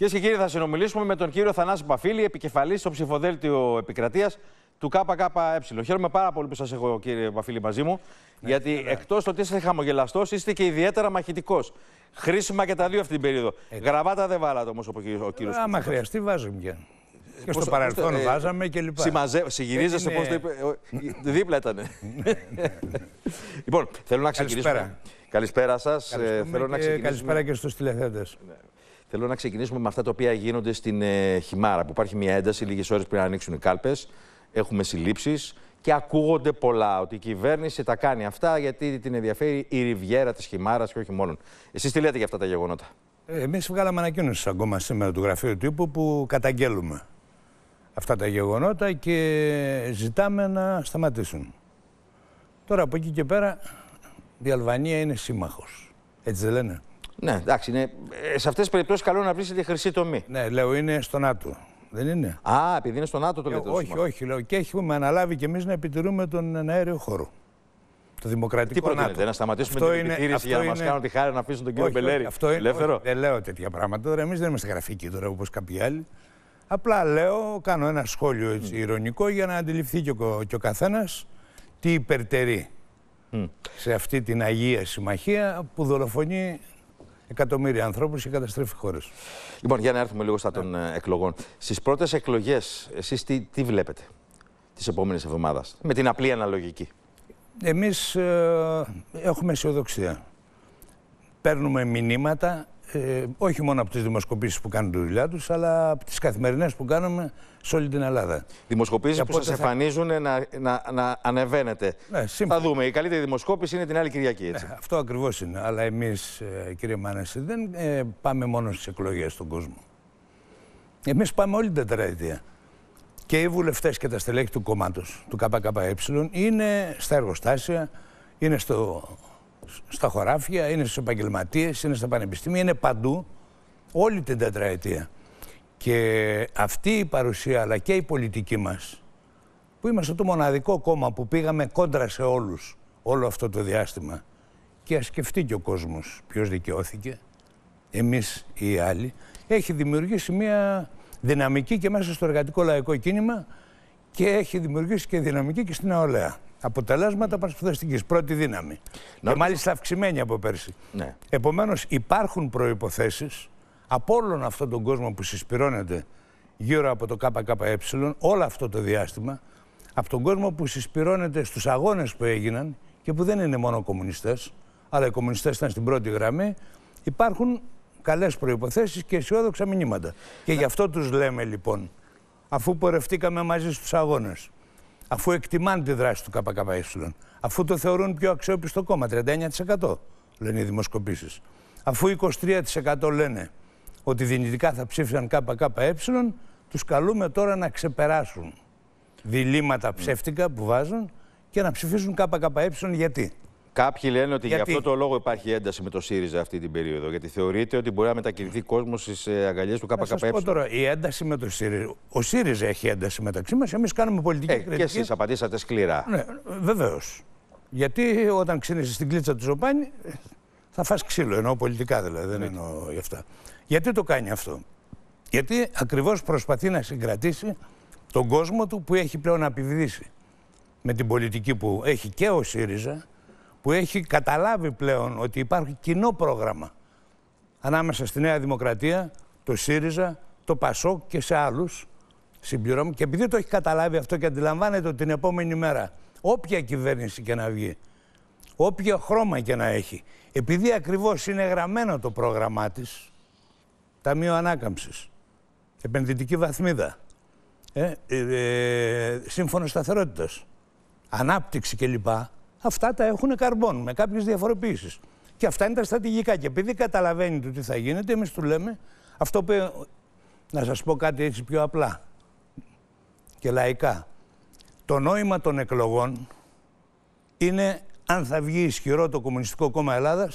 Κυρίες και κύριοι, θα συνομιλήσουμε με τον κύριο Θανάση Παφίλη, επικεφαλής στο ψηφοδέλτιο επικρατείας του ΚΚΕ. Χαίρομαι πάρα πολύ που σας έχω, κύριε Παφίλη, μαζί μου. Ναι, γιατί εκτό ότι είστε χαμογελαστός, είστε και ιδιαίτερα μαχητικός. Χρήσιμα και τα δύο αυτή την περίοδο. Ε, Γραβάτα δεν βάλατε όμως ο κύριο Παφίλη. Άμα χρειαστεί, βάζουμε και. Ε, και στο παρελθόν ε, ε, βάζαμε και λοιπά. Συμμαζε... Συγυρίζεσαι, είναι... πώς το είπε. Δίπλα ήταν. Ναι, ναι. λοιπόν, θέλω να ξεκινήσουμε. Καλησπέρα, Καλησπέρα σας. Καλησπέρα, και... στους Θέλω να ξεκινήσουμε με αυτά τα οποία γίνονται στην ε, Χιμάρα, που υπάρχει μια ένταση λίγες ώρες πριν να ανοίξουν οι κάλπες. Έχουμε συλλήψεις και ακούγονται πολλά ότι η κυβέρνηση τα κάνει αυτά γιατί την ενδιαφέρει η ριβιέρα της Χιμάρας και όχι μόνο. Εσείς τι λέτε για αυτά τα γεγονότα. Εμείς βγάλαμε ανακοίνωση ακόμα σήμερα του γραφείου τύπου που καταγγέλουμε αυτά τα γεγονότα και ζητάμε να σταματήσουν. Τώρα από εκεί και πέρα η Αλβανία είναι σύμμαχος. Έτσι δεν λένε. Ναι, εντάξει, είναι, ε, σε αυτές τις περιπτώσεις καλό να βρει τη χρυσή τομή. Ναι, λέω είναι στο ΝΑΤΟ. Δεν είναι. Α, επειδή είναι στο ΝΑΤΟ το λέτε. Όχι, όχι, λέω. Και έχουμε αναλάβει κι εμείς να επιτηρούμε τον ε, αέριο χώρο. Το δημοκρατικό Τι ΝΑΤΟ. Να σταματήσουμε αυτό την επιτήρηση για να είναι... μα κάνουν τη χάρη να αφήσουν τον κύριο Μπελέρη. Αυτό είναι. Ελεύθερο. Όχι, δεν λέω τέτοια πράγματα. Τώρα εμείς δεν είμαστε γραφικοί τώρα όπως κάποιοι άλλοι. Απλά λέω, κάνω ένα σχόλιο έτσι, mm. ηρωνικό για να αντιληφθεί και ο, ο καθένας τι υπερτερεί mm. σε αυτή την Αγία Συμμαχία που δολοφονεί εκατομμύρια ανθρώπους και καταστρέφει χώρες. Λοιπόν, για να έρθουμε λίγο στα των ναι. ε, εκλογών. Στις πρώτες εκλογές, εσείς τι, τι βλέπετε τη επόμενη εβδομάδα, με την απλή αναλογική. Εμείς ε, έχουμε αισιοδοξία. Παίρνουμε μηνύματα ε, όχι μόνο από τις δημοσκοπήσεις που κάνουν τη δουλειά τους, αλλά από τις καθημερινές που κάνουμε σε όλη την Ελλάδα. Δημοσκοπήσεις που σας εμφανίζουν να, να, να ανεβαίνετε. Ναι, θα δούμε. Η καλύτερη δημοσκόπηση είναι την άλλη Κυριακή. Έτσι. Ναι, αυτό ακριβώς είναι. Αλλά εμείς, ε, κύριε Μάνεση, δεν ε, πάμε μόνο στις εκλογές στον κόσμο. Εμείς πάμε όλη την τετραετία. Και οι βουλευτές και τα στελέχη του κόμματος, του ΚΚΕ, είναι στα εργοστάσια, είναι στο στα χωράφια, είναι στους επαγγελματίες, είναι στα πανεπιστήμια, είναι παντού όλη την τετραετία. Και αυτή η παρουσία αλλά και η πολιτική μας που είμαστε το μοναδικό κόμμα που πήγαμε κόντρα σε όλους όλο αυτό το διάστημα και ας σκεφτεί και ο κόσμος ποιος δικαιώθηκε, εμείς ή οι άλλοι, έχει δημιουργήσει μια δυναμική και μέσα στο εργατικό λαϊκό κίνημα και έχει δημιουργήσει και δυναμική και στην ΑΟΛΕΑ αποτελέσματα παρασπιστική πρώτη δύναμη. Να... Και μάλιστα αυξημένη από πέρσι. Ναι. Επομένως, υπάρχουν προποθέσει από όλον αυτόν τον κόσμο που συσπηρώνεται γύρω από το ΚΚΕ όλο αυτό το διάστημα, από τον κόσμο που συσπηρώνεται στους αγώνες που έγιναν και που δεν είναι μόνο κομμουνιστές, αλλά οι κομμουνιστές ήταν στην πρώτη γραμμή, υπάρχουν καλές προποθέσει και αισιόδοξα μηνύματα. Και γι' αυτό τους λέμε λοιπόν, αφού πορευτήκαμε μαζί στους αγώνες αφού εκτιμάνε τη δράση του ΚΚΕ, αφού το θεωρούν πιο αξιόπιστο κόμμα, 39% λένε οι δημοσκοπήσεις, αφού 23% λένε ότι δυνητικά θα ψήφισαν ΚΚΕ, τους καλούμε τώρα να ξεπεράσουν διλήμματα ψεύτικα που βάζουν και να ψηφίσουν ΚΚΕ γιατί. Κάποιοι λένε ότι γιατί... για αυτό το λόγο υπάρχει ένταση με το ΣΥΡΙΖΑ αυτή την περίοδο. Γιατί θεωρείται ότι μπορεί να μετακινηθεί κόσμος στις ε, αγκαλιές του ΚΚΕ. Σα πω τώρα, η ένταση με το ΣΥΡΙΖΑ. Ο ΣΥΡΙΖΑ έχει ένταση μεταξύ μας. Εμείς κάνουμε πολιτική ε, κριτική. Και εσείς απαντήσατε σκληρά. Ναι, βεβαίως. Γιατί όταν ξύνεσαι στην κλίτσα του Ζωπάνη, θα φας ξύλο. Εννοώ πολιτικά δηλαδή, δεν ναι. εννοώ γι' αυτά. Γιατί το κάνει αυτό. Γιατί ακριβώς προσπαθεί να συγκρατήσει τον κόσμο του που έχει πλέον απειβδίσει με την πολιτική που έχει και ο ΣΥΡΙΖΑ που έχει καταλάβει πλέον ότι υπάρχει κοινό πρόγραμμα ανάμεσα στη Νέα Δημοκρατία, το ΣΥΡΙΖΑ, το ΠΑΣΟΚ και σε άλλους συμπληρώμα. Και επειδή το έχει καταλάβει αυτό και αντιλαμβάνεται ότι την επόμενη μέρα όποια κυβέρνηση και να βγει, όποιο χρώμα και να έχει, επειδή ακριβώς είναι γραμμένο το πρόγραμμά της, Ταμείο Ανάκαμψης, επενδυτική βαθμίδα, ε, ε, ε σύμφωνο σταθερότητας, ανάπτυξη κλπ αυτά τα έχουν καρμπών με κάποιες διαφοροποιήσεις. Και αυτά είναι τα στρατηγικά. Και επειδή καταλαβαίνετε τι θα γίνεται, εμείς του λέμε αυτό που. Να σας πω κάτι έτσι πιο απλά και λαϊκά. Το νόημα των εκλογών είναι αν θα βγει ισχυρό το Κομμουνιστικό Κόμμα Ελλάδας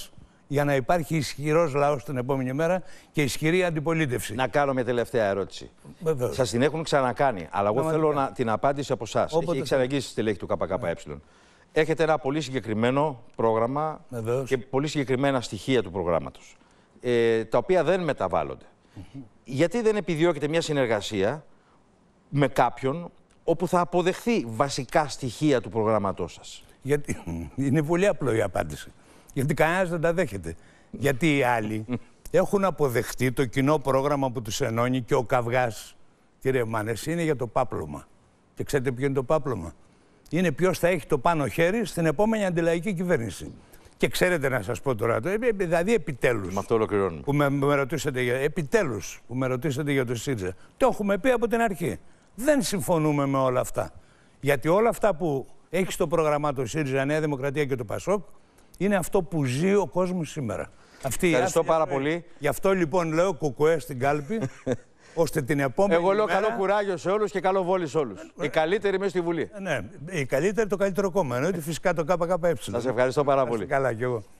για να υπάρχει ισχυρός λαός την επόμενη μέρα και ισχυρή αντιπολίτευση. Να κάνω μια τελευταία ερώτηση. Σας την έχουν ξανακάνει, αλλά εγώ θέλω να, την απάντηση από εσάς. Έχει ξαναγγίσει τη λέξη του ΚΚΕ. Ναι. Έχετε ένα πολύ συγκεκριμένο πρόγραμμα ε, και πολύ συγκεκριμένα στοιχεία του προγράμματος. Ε, τα οποία δεν μεταβάλλονται. Γιατί δεν επιδιώκετε μια συνεργασία με κάποιον όπου θα αποδεχθεί βασικά στοιχεία του προγράμματός σας. Γιατί είναι πολύ απλό η απάντηση. Γιατί κανένας δεν τα δέχεται. Γιατί οι άλλοι έχουν αποδεχτεί το κοινό πρόγραμμα που τους ενώνει και ο καυγάς, κύριε Μάνες, είναι για το πάπλωμα. Και ξέρετε ποιο είναι το πάπλωμα είναι ποιος θα έχει το πάνω χέρι στην επόμενη αντιλαϊκή κυβέρνηση. Και ξέρετε να σας πω τώρα, το, δηλαδή επιτέλους. Με αυτό ολοκληρώνουμε. Που με, με ρωτήσατε, επιτέλους, που με ρωτήσατε για το ΣΥΡΙΖΑ. Το έχουμε πει από την αρχή. Δεν συμφωνούμε με όλα αυτά. Γιατί όλα αυτά που έχει στο πρόγραμμά του ΣΥΡΙΖΑ, Νέα Δημοκρατία και το ΠΑΣΟΚ, είναι αυτό που ζει ο κόσμος σήμερα. Αυτή Ευχαριστώ η πάρα πολύ. Γι' αυτό λοιπόν λέω κουκουέ στην κάλπη ώστε την επόμενη. Εγώ λέω καλό κουράγιο σε όλους και καλό βόλιο σε όλους. Ε, η καλύτερη μέσα στη Βουλή. Ναι, η καλύτερη το καλύτερο κόμμα. Εννοείται φυσικά το ΚΚΕ. Σας ευχαριστώ πάρα πολύ. Καλά κι εγώ.